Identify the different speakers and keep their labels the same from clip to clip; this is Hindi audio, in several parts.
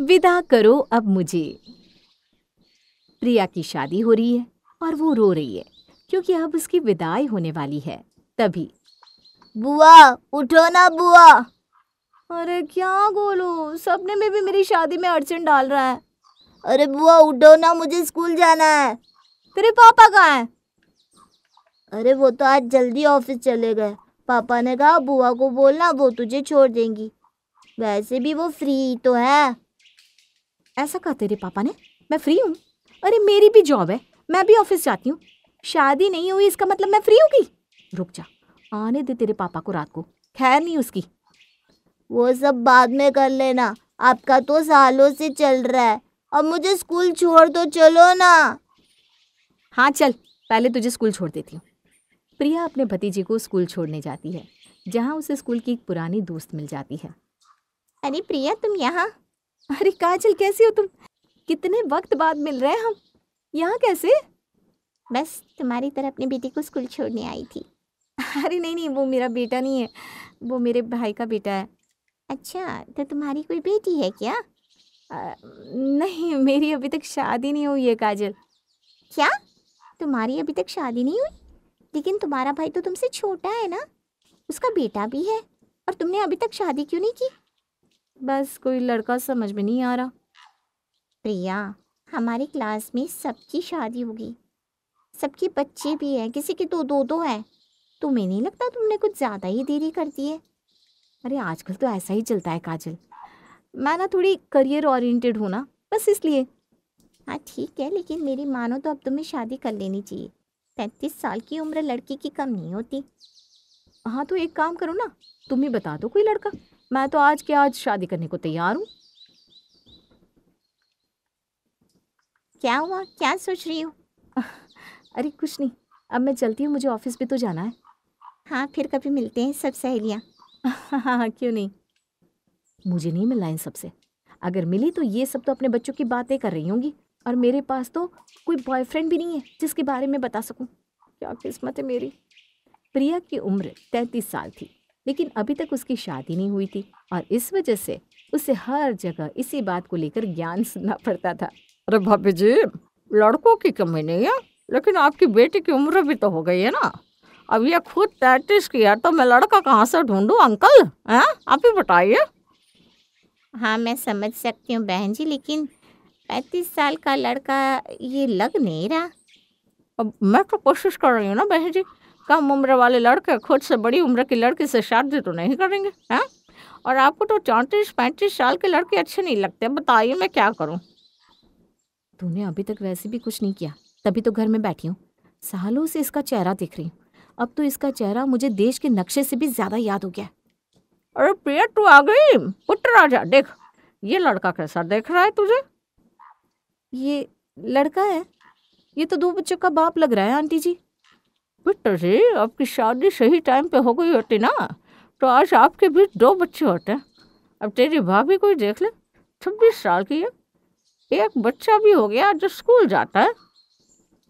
Speaker 1: विदा करो अब मुझे प्रिया की शादी हो रही है और वो रो रही है क्योंकि अब उसकी विदाई होने वाली है तभी बुआ उठो ना बुआ अरे क्या बोलो सपने में भी मेरी शादी में अड़चन डाल रहा है अरे बुआ उठो ना मुझे स्कूल जाना है तेरे पापा कहाँ है अरे वो तो आज जल्दी ऑफिस चले गए पापा ने कहा बुआ को बोलना वो तुझे छोड़ देंगी वैसे भी वो फ्री तो है ऐसा कहा तेरे पापा ने मैं फ्री हूँ अरे मेरी भी जॉब है मैं भी ऑफिस जाती हूँ शादी नहीं हुई इसका मतलब मैं फ्री होगी रुक जा आने दे तेरे पापा को रात को खैर नहीं उसकी वो सब बाद में कर लेना आपका तो सालों से चल रहा है अब मुझे स्कूल छोड़ दो चलो ना हाँ चल पहले तुझे स्कूल छोड़ देती हूँ प्रिया अपने भतीजे को स्कूल छोड़ने जाती है जहाँ उसे स्कूल की एक पुरानी दोस्त मिल जाती है अरे प्रिया तुम यहाँ अरे काजल कैसी हो तुम कितने वक्त बाद मिल रहे हैं हम यहाँ कैसे बस तुम्हारी तरह अपने बेटे को स्कूल छोड़ने आई थी अरे नहीं नहीं वो मेरा बेटा नहीं है वो मेरे भाई का बेटा है अच्छा तो तुम्हारी कोई बेटी है क्या आ, नहीं मेरी अभी तक शादी नहीं हुई है काजल क्या तुम्हारी अभी तक शादी नहीं हुई लेकिन तुम्हारा भाई तो तुमसे छोटा है ना उसका बेटा भी है और तुमने अभी तक शादी क्यों नहीं की बस कोई लड़का समझ में नहीं आ रहा प्रिया हमारी क्लास में सबकी शादी होगी सबके बच्चे भी हैं किसी के दो दो तो दो हैं तुम्हें नहीं लगता तुमने कुछ ज़्यादा ही देरी कर दी है अरे आजकल तो ऐसा ही चलता है काजल मैं ना थोड़ी करियर ओरिएंटेड हूँ ना बस इसलिए हाँ ठीक है लेकिन मेरी मानो तो अब तुम्हें शादी कर लेनी चाहिए पैंतीस साल की उम्र लड़की की कम नहीं होती हाँ तो एक काम करो ना तुम ही बता दो कोई लड़का मैं तो आज के आज शादी करने को तैयार हूँ क्या हुआ क्या सोच रही हो अरे कुछ नहीं अब मैं चलती हूँ मुझे ऑफिस भी तो जाना है हाँ फिर कभी मिलते हैं सब सहेलियाँ हाँ हाँ क्यों नहीं मुझे नहीं मिलना इन सबसे अगर मिली तो ये सब तो अपने बच्चों की बातें कर रही होंगी और मेरे पास तो कोई बॉयफ्रेंड भी नहीं है जिसके बारे में बता सकूं क्या किस्मत है मेरी प्रिया की उम्र तैंतीस साल थी लेकिन अभी तक उसकी शादी नहीं हुई थी और इस वजह से उसे हर जगह इसी बात को लेकर ज्ञान सुनना पड़ता था अरे भाभी जी लड़कों की कमी नहीं है लेकिन आपकी बेटी की उम्र भी तो हो गई है ना अब ये खुद तैतीस किया तो मैं लड़का कहाँ से ढूंढू अंकल है आप ही बताइए हाँ मैं समझ सकती हूँ बहन जी लेकिन पैंतीस साल का लड़का ये लग नहीं रहा अब मैं तो कोशिश कर रही हूँ ना बहन जी कम उम्र वाले लड़के खुद से बड़ी उम्र की लड़की से शादी तो नहीं करेंगे हैं और आपको तो चौंतीस पैंतीस साल के लड़के अच्छे नहीं लगते बताइए मैं क्या करूँ तूने अभी तक वैसे भी कुछ नहीं किया तभी तो घर में बैठी हूँ सालों से इसका चेहरा देख रही हूँ अब तो इसका चेहरा मुझे देश के नक्शे से भी ज़्यादा याद हो गया अरे प्रिया तू आ गई पुत्र राजा देख ये लड़का कैसा देख रहा है तुझे ये लड़का है ये तो दो बच्चों का बाप लग रहा है आंटी जी बेटा जी आपकी शादी सही टाइम पे हो गई होती ना तो आज आपके बीच दो बच्चे होते हैं अब तेरी भाभी कोई देख ले छब्बीस साल की है एक बच्चा भी हो गया जो स्कूल जाता है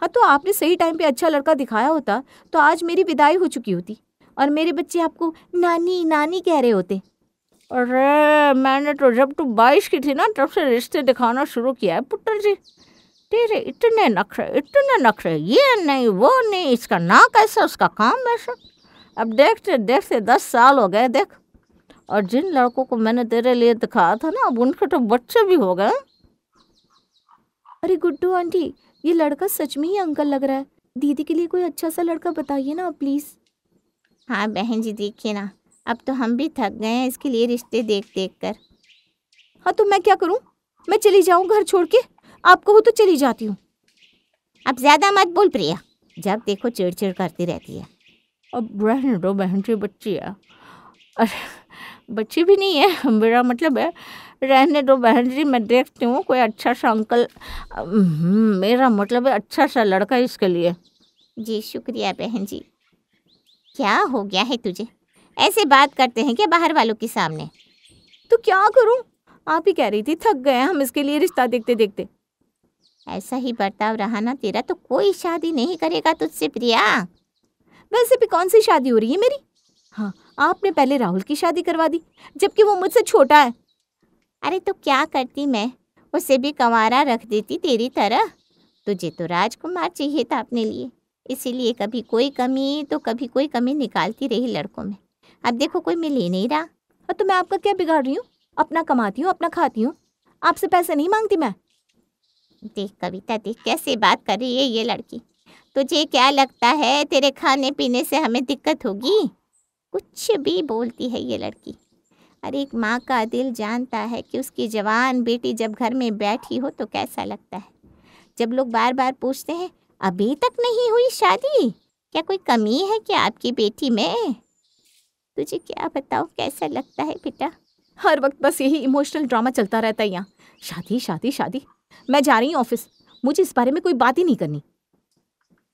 Speaker 1: हाँ तो आपने सही टाइम पे अच्छा लड़का दिखाया होता तो आज मेरी विदाई हो चुकी होती और मेरे बच्चे आपको नानी नानी कह रहे होते अरे मैंने तो जब तू बाईस की थी ना तब से रिश्ते दिखाना शुरू किया है पुत्र जी तेरे इतने नखरे इतने नखरे ये नहीं वो नहीं इसका ना कैसा उसका काम ऐसा अब देखते देखते दस साल हो गए देख और जिन लड़कों को मैंने तेरे लिए दिखाया था ना अब उनके तो बच्चे भी हो गए अरे गुड्डू आंटी ये लड़का सच में ही अंकल लग रहा है दीदी के लिए कोई अच्छा सा लड़का बताइए ना प्लीज़ हाँ बहन जी देखिए ना अब तो हम भी थक गए हैं इसके लिए रिश्ते देख देख कर हाँ तो मैं क्या करूँ मैं चली जाऊँ घर छोड़ के आप कहो तो चली जाती हूँ अब ज़्यादा मत बोल प्रिया जब देखो चिड़चिड़ करती रहती है अब रहने दो बहन जी बच्ची है अरे बच्ची भी नहीं है मेरा मतलब है रहने दो बहन जी मैं देखती हूँ कोई अच्छा सा अंकल हम्म, मेरा मतलब है अच्छा सा लड़का इसके लिए जी शुक्रिया बहन जी क्या हो गया है तुझे ऐसे बात करते हैं क्या बाहर वालों के सामने तो क्या करूँ आप ही कह रही थी थक गए हम इसके लिए रिश्ता देखते देखते ऐसा ही बर्ताव रहा ना तेरा तो कोई शादी नहीं करेगा तुझसे प्रिया वैसे भी कौन सी शादी हो रही है मेरी हाँ आपने पहले राहुल की शादी करवा दी जबकि वो मुझसे छोटा है अरे तो क्या करती मैं उसे भी कंवारा रख देती तेरी तरह तुझे तो राजकुमार चाहिए था अपने लिए इसीलिए कभी कोई कमी तो कभी कोई कमी निकालती रही लड़कों में अब देखो कोई मिल ही नहीं रहा और तो मैं आपका क्या बिगाड़ रही हूँ अपना कमाती हूँ अपना खाती हूँ आपसे पैसे नहीं मांगती मैं देख कविता देख कैसे बात कर रही है ये लड़की तुझे क्या लगता है तेरे खाने पीने से हमें दिक्कत होगी कुछ भी बोलती है ये लड़की अरे एक माँ का दिल जानता है कि उसकी जवान बेटी जब घर में बैठी हो तो कैसा लगता है जब लोग बार बार पूछते हैं अभी तक नहीं हुई शादी क्या कोई कमी है क्या आपकी बेटी में तुझे क्या बताओ कैसा लगता है बेटा हर वक्त बस यही इमोशनल ड्रामा चलता रहता है यहाँ शादी शादी शादी मैं जा रही हूँ ऑफिस मुझे इस बारे में कोई बात ही नहीं करनी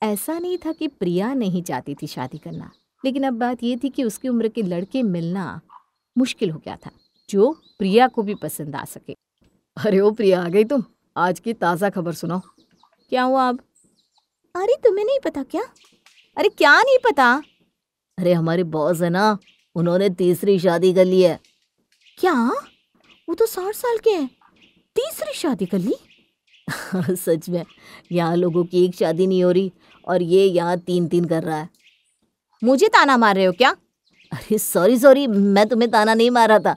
Speaker 1: ऐसा नहीं था कि प्रिया नहीं चाहती थी शादी करना लेकिन अब बात यह थी कि उसकी उम्र के लड़के मिलना मुश्किल हो गया था जो प्रिया को भी पसंद आ सके अरे ओ प्रिया आ गई तुम आज की ताज़ा खबर सुनाओ क्या हुआ अब अरे तुम्हें नहीं पता क्या अरे क्या नहीं पता अरे हमारे बॉस है ना उन्होंने तीसरी शादी कर ली है क्या वो तो साठ साल के हैं तीसरी शादी कर ली सच में यहाँ लोगों की एक शादी नहीं हो रही और ये यहाँ तीन तीन कर रहा है मुझे ताना मार रहे हो क्या अरे सॉरी सॉरी मैं तुम्हें ताना नहीं मार रहा था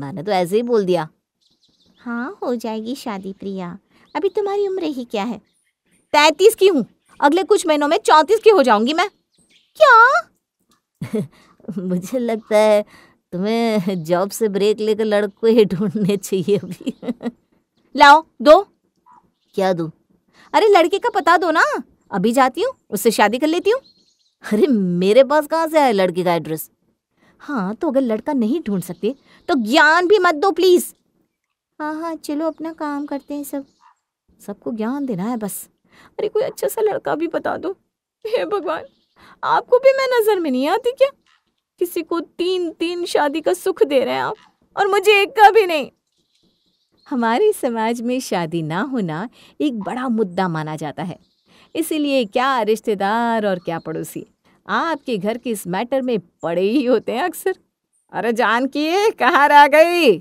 Speaker 1: मैंने तो ऐसे ही बोल दिया हाँ हो जाएगी शादी प्रिया अभी तुम्हारी उम्र ही क्या है तैतीस की हूँ अगले कुछ महीनों में चौंतीस की हो जाऊंगी मैं क्या मुझे लगता है तुम्हें जॉब से ब्रेक लेकर लड़को ही ढूंढने चाहिए अभी लाओ दो क्या दो अरे लड़के का पता दो ना अभी जाती हूँ उससे शादी कर लेती हूँ अरे मेरे पास कहाँ से आया लड़के का एड्रेस हाँ तो अगर लड़का नहीं ढूंढ सकते तो ज्ञान भी मत दो प्लीज़ हाँ हाँ चलो अपना काम करते हैं सब सबको ज्ञान देना है बस अरे कोई अच्छा सा लड़का भी बता दो हे भगवान आपको भी मैं नज़र में नहीं आती क्या किसी को तीन तीन शादी का सुख दे रहे हैं आप और मुझे एक का भी नहीं हमारे समाज में शादी ना होना एक बड़ा मुद्दा माना जाता है इसीलिए क्या रिश्तेदार और क्या पड़ोसी आपके घर के इस मैटर में पड़े ही होते हैं अक्सर अरे जान किए कहा आ गई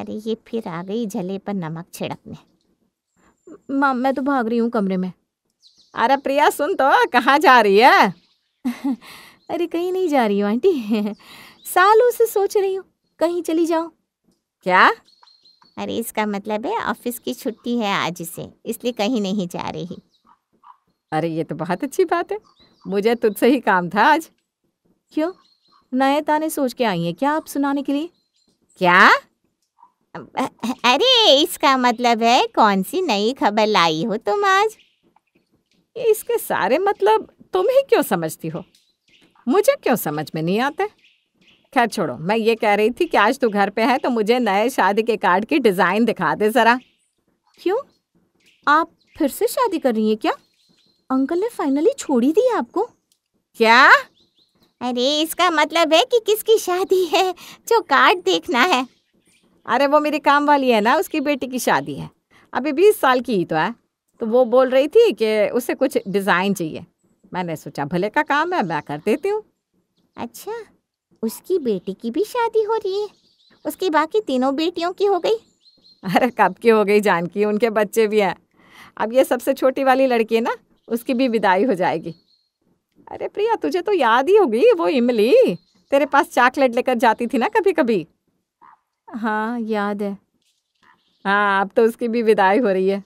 Speaker 1: अरे ये फिर आ गई झले पर नमक छिड़कने माम मैं तो भाग रही हूँ कमरे में अरे प्रिया सुन तो कहाँ जा रही है अरे कहीं नहीं जा रही हूँ आंटी सालों से सोच रही हूँ कहीं चली जाओ क्या अरे इसका मतलब है ऑफिस की छुट्टी है आज से इसलिए कहीं नहीं जा रही अरे ये तो बहुत अच्छी बात है मुझे तुझसे ही काम था आज क्यों नए ताने सोच के आई है क्या आप सुनाने के लिए क्या अरे इसका मतलब है कौन सी नई खबर लाई हो तुम आज इसके सारे मतलब तुम ही क्यों समझती हो मुझे क्यों समझ में नहीं आता खैर छोड़ो मैं ये कह रही थी कि आज तू घर पे है तो मुझे नए शादी के कार्ड की डिज़ाइन दिखा दे ज़रा क्यों आप फिर से शादी कर रही है क्या अंकल ने फाइनली छोड़ी दी आपको क्या अरे इसका मतलब है कि किसकी शादी है जो कार्ड देखना है अरे वो मेरी काम वाली है ना उसकी बेटी की शादी है अभी बीस साल की ही तो है तो वो बोल रही थी कि उसे कुछ डिज़ाइन चाहिए मैंने सोचा भले का काम है मैं कर देती हूँ अच्छा उसकी बेटी की भी शादी हो रही है उसकी बाकी तीनों बेटियों की हो गई अरे कब की हो गई जानकी उनके बच्चे भी हैं अब ये सबसे छोटी वाली लड़की है ना उसकी भी विदाई हो जाएगी अरे प्रिया तुझे तो याद ही होगी वो इमली तेरे पास चॉकलेट लेकर जाती थी ना कभी कभी हाँ याद है हाँ अब तो उसकी भी विदाई हो रही है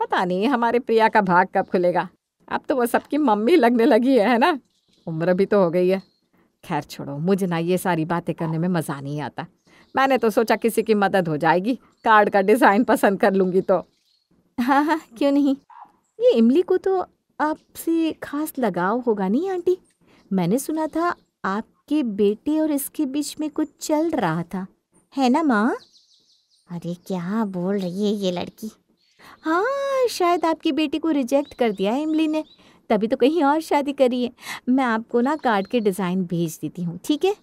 Speaker 1: पता नहीं हमारे प्रिया का भाग कब खुलेगा अब तो वो सबकी मम्मी लगने लगी है, ना उम्र भी तो हो गई है खैर छोड़ो मुझे ना ये सारी बातें करने में मज़ा नहीं आता मैंने तो सोचा किसी की मदद हो जाएगी कार्ड का डिज़ाइन पसंद कर लूँगी तो हाँ हाँ क्यों नहीं ये इमली को तो आपसे खास लगाव होगा नहीं आंटी मैंने सुना था आपके बेटे और इसके बीच में कुछ चल रहा था है ना माँ अरे क्या बोल रही है ये लड़की हाँ शायद आपकी बेटी को रिजेक्ट कर दिया है इमली ने तभी तो कहीं और शादी करी है मैं आपको ना कार्ड के डिज़ाइन भेज देती हूँ ठीक है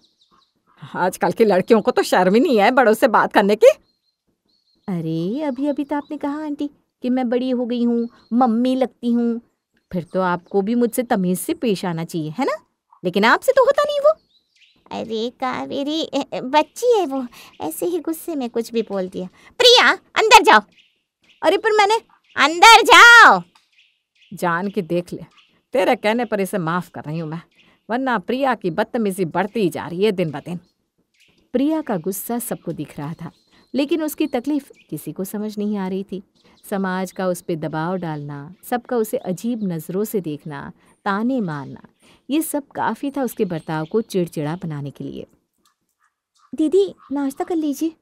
Speaker 1: आजकल की लड़कियों को तो शर्म ही नहीं है बड़ों से बात करने की अरे अभी अभी तो आपने कहा आंटी कि मैं बड़ी हो गई हूँ मम्मी लगती हूँ फिर तो आपको भी मुझसे तमीज़ से पेश आना चाहिए है ना लेकिन आपसे तो होता नहीं वो अरे कावेरी बच्ची है वो ऐसे ही गुस्से में कुछ भी बोल दिया प्रिया अंदर जाओ अरे पर मैंने अंदर जाओ जान के देख ले तेरे कहने पर इसे माफ़ कर रही हूँ मैं वरना प्रिया की बदतमीजी बढ़ती ही जा रही है दिन ब दिन प्रिया का गुस्सा सबको दिख रहा था लेकिन उसकी तकलीफ़ किसी को समझ नहीं आ रही थी समाज का उस पर दबाव डालना सबका उसे अजीब नज़रों से देखना ताने मारना ये सब काफ़ी था उसके बर्ताव को चिड़चिड़ा बनाने के लिए दीदी नाश्ता कर लीजिए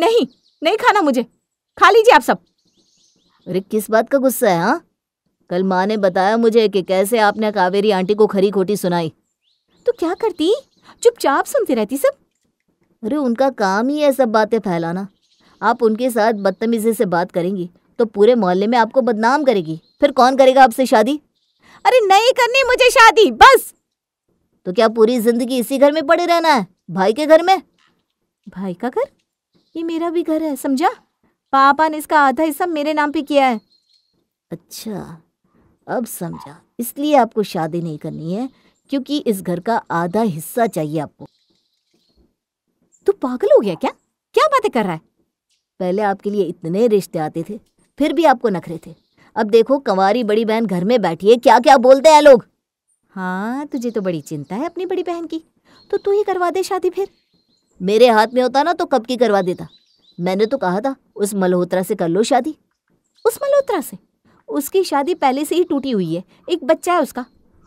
Speaker 1: नहीं नहीं खाना मुझे खा लीजिए आप सब अरे किस बात का गुस्सा है हाँ कल माँ ने बताया मुझे कि कैसे आपने कावेरी आंटी को खरी खोटी सुनाई तो क्या करती चुपचाप सुनती रहती सब अरे उनका काम ही है सब बातें फैलाना आप उनके साथ बदतमीजी से बात करेंगी तो पूरे मोहल्ले में आपको बदनाम करेगी फिर कौन करेगा आपसे शादी अरे नहीं करनी मुझे शादी बस तो क्या पूरी जिंदगी इसी घर में पड़े रहना है भाई के घर में भाई का घर ये मेरा भी घर है समझा पापा ने इसका आधा हिस्सा मेरे नाम पे किया है अच्छा अब समझा इसलिए आपको शादी नहीं करनी है क्योंकि इस घर का आधा हिस्सा चाहिए आपको तू पागल हो गया क्या क्या बातें कर रहा है पहले आपके लिए इतने रिश्ते आते थे फिर भी आपको नखरे थे अब देखो कंवारी बड़ी बहन घर में बैठी है क्या क्या बोलते हैं लोग हाँ तुझे तो बड़ी चिंता है अपनी बड़ी बहन की तो तू ही करवा दे शादी फिर मेरे हाथ में होता ना तो कब की करवा देता मैंने तो कहा था उस मल्होत्रा से कर लो शादी उस मल्होत्रा से उसकी शादी पहले से ही टूटी हुई है एक बच्चा है उसका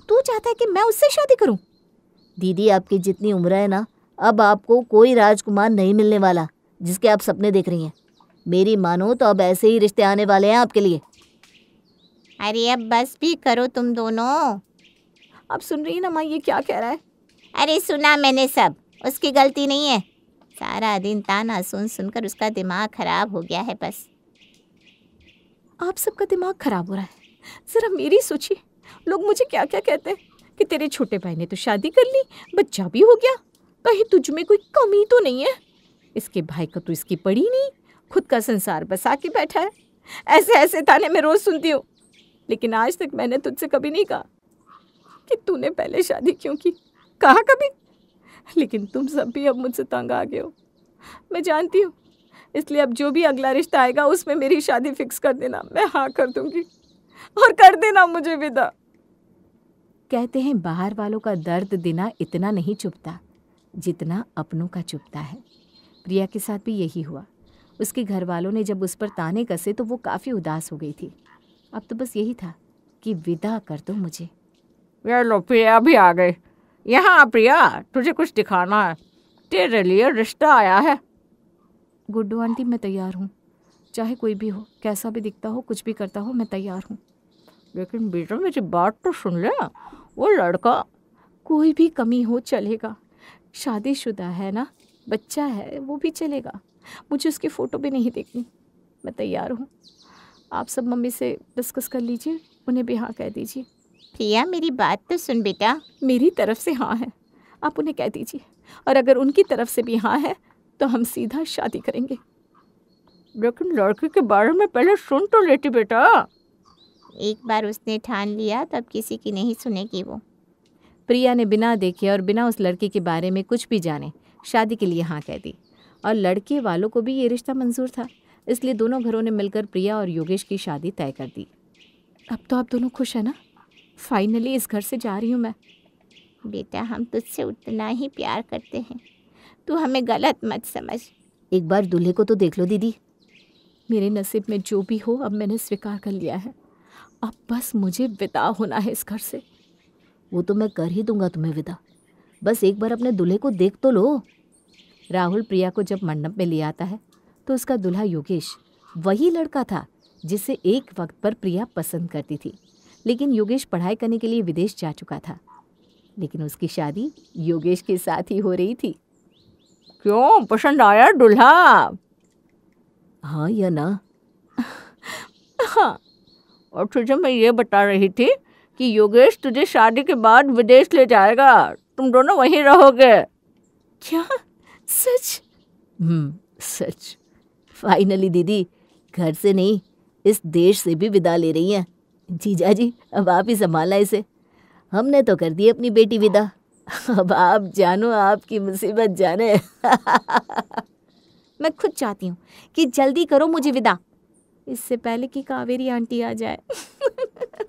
Speaker 1: तू चाहता है कि मैं उससे शादी करूं दीदी आपकी जितनी उम्र है ना अब आपको कोई राजकुमार नहीं मिलने वाला जिसके आप सपने देख रही हैं मेरी मानो तो अब ऐसे ही रिश्ते आने वाले हैं आपके लिए अरे अब बस भी करो तुम दोनों अब सुन रही ना माँ ये क्या कह रहा है अरे सुना मैंने सब उसकी गलती नहीं है सारा दिन ताना सुन सुनकर उसका दिमाग खराब हो गया है बस आप सबका दिमाग खराब हो रहा है ज़रा मेरी सोचिए लोग मुझे क्या क्या कहते हैं कि तेरे छोटे भाई ने तो शादी कर ली बच्चा भी हो गया कहीं तुझ में कोई कमी तो नहीं है इसके भाई का तो इसकी पड़ी नहीं खुद का संसार बसा के बैठा है ऐसे ऐसे ताने मैं रोज़ सुनती हूँ लेकिन आज तक मैंने तुझसे कभी नहीं कहा कि तूने पहले शादी क्यों की कहा कभी लेकिन तुम सब भी अब मुझसे तंग आ गए हो मैं जानती हूँ इसलिए अब जो भी अगला रिश्ता आएगा उसमें मेरी शादी फिक्स कर देना मैं हाँ कर दूंगी और कर देना मुझे विदा कहते हैं बाहर वालों का दर्द देना इतना नहीं चुपता जितना अपनों का चुपता है प्रिया के साथ भी यही हुआ उसके घर वालों ने जब उस पर ताने कसे तो वो काफ़ी उदास हो गई थी अब तो बस यही था कि विदा कर दो मुझे लो प्रिया भी आ गए यहाँ प्रिया तुझे कुछ दिखाना है तेरे लिए रिश्ता आया है गुड्डू आंटी मैं तैयार हूँ चाहे कोई भी हो कैसा भी दिखता हो कुछ भी करता हो मैं तैयार हूँ लेकिन बेटा मेरी बात तो सुन ले वो लड़का कोई भी कमी हो चलेगा शादीशुदा है ना बच्चा है वो भी चलेगा मुझे उसकी फ़ोटो भी नहीं देखनी मैं तैयार हूँ आप सब मम्मी से डिस्कस कर लीजिए उन्हें भी हाँ कह दीजिए प्रिया मेरी बात तो सुन बेटा मेरी तरफ से हाँ है आप उन्हें कह दीजिए और अगर उनकी तरफ से भी हाँ है तो हम सीधा शादी करेंगे लेकिन लड़की के बारे में पहले सुन तो लेती बेटा एक बार उसने ठान लिया तब किसी की नहीं सुनेगी वो प्रिया ने बिना देखे और बिना उस लड़के के बारे में कुछ भी जाने शादी के लिए हाँ कह दी और लड़के वालों को भी ये रिश्ता मंजूर था इसलिए दोनों घरों ने मिलकर प्रिया और योगेश की शादी तय कर दी अब तो आप दोनों खुश हैं ना फाइनली इस घर से जा रही हूँ मैं बेटा हम तुझसे उतना ही प्यार करते हैं तू हमें गलत मत समझ एक बार दूल्हे को तो देख लो दीदी मेरे नसीब में जो भी हो अब मैंने स्वीकार कर लिया है अब बस मुझे विदा होना है इस घर से वो तो मैं कर ही दूंगा तुम्हें विदा बस एक बार अपने दूल्हे को देख तो लो राहुल प्रिया को जब मंडप में ले आता है तो उसका दूल्हा योगेश वही लड़का था जिसे एक वक्त पर प्रिया पसंद करती थी लेकिन योगेश पढ़ाई करने के लिए विदेश जा चुका था लेकिन उसकी शादी योगेश के साथ ही हो रही थी क्यों पसंद आया दुल्हा हाँ या ना हाँ और तुझे मैं ये बता रही थी कि योगेश तुझे शादी के बाद विदेश ले जाएगा तुम दोनों वहीं रहोगे क्या सच हम्म सच फाइनली दीदी घर से नहीं इस देश से भी विदा ले रही हैं जीजा जी अब आप ही संभालना इसे हमने तो कर दी अपनी बेटी विदा अब आप जानो आपकी मुसीबत जाने मैं खुद चाहती हूँ कि जल्दी करो मुझे विदा इससे पहले कि कावेरी आंटी आ जाए